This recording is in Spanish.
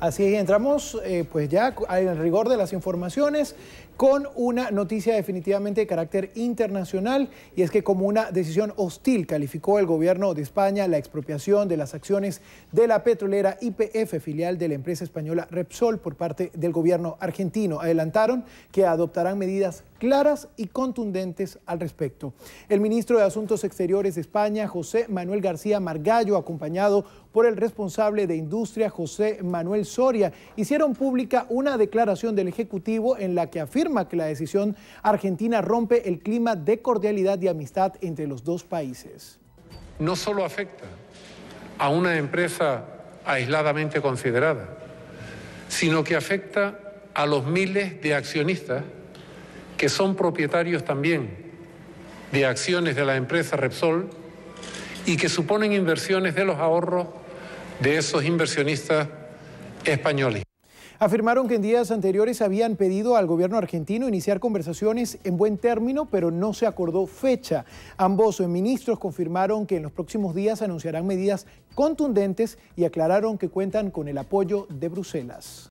Así es, entramos eh, pues ya el rigor de las informaciones con una noticia definitivamente de carácter internacional y es que como una decisión hostil calificó el gobierno de España la expropiación de las acciones de la petrolera IPF, filial de la empresa española Repsol por parte del gobierno argentino. Adelantaron que adoptarán medidas claras y contundentes al respecto. El ministro de Asuntos Exteriores de España, José Manuel García Margallo, acompañado por el responsable de Industria, José Manuel Soria hicieron pública una declaración del Ejecutivo en la que afirma que la decisión argentina rompe el clima de cordialidad y amistad entre los dos países. No solo afecta a una empresa aisladamente considerada, sino que afecta a los miles de accionistas que son propietarios también de acciones de la empresa Repsol y que suponen inversiones de los ahorros de esos inversionistas españoles. Afirmaron que en días anteriores habían pedido al gobierno argentino iniciar conversaciones en buen término, pero no se acordó fecha. Ambos ministros confirmaron que en los próximos días anunciarán medidas contundentes y aclararon que cuentan con el apoyo de Bruselas.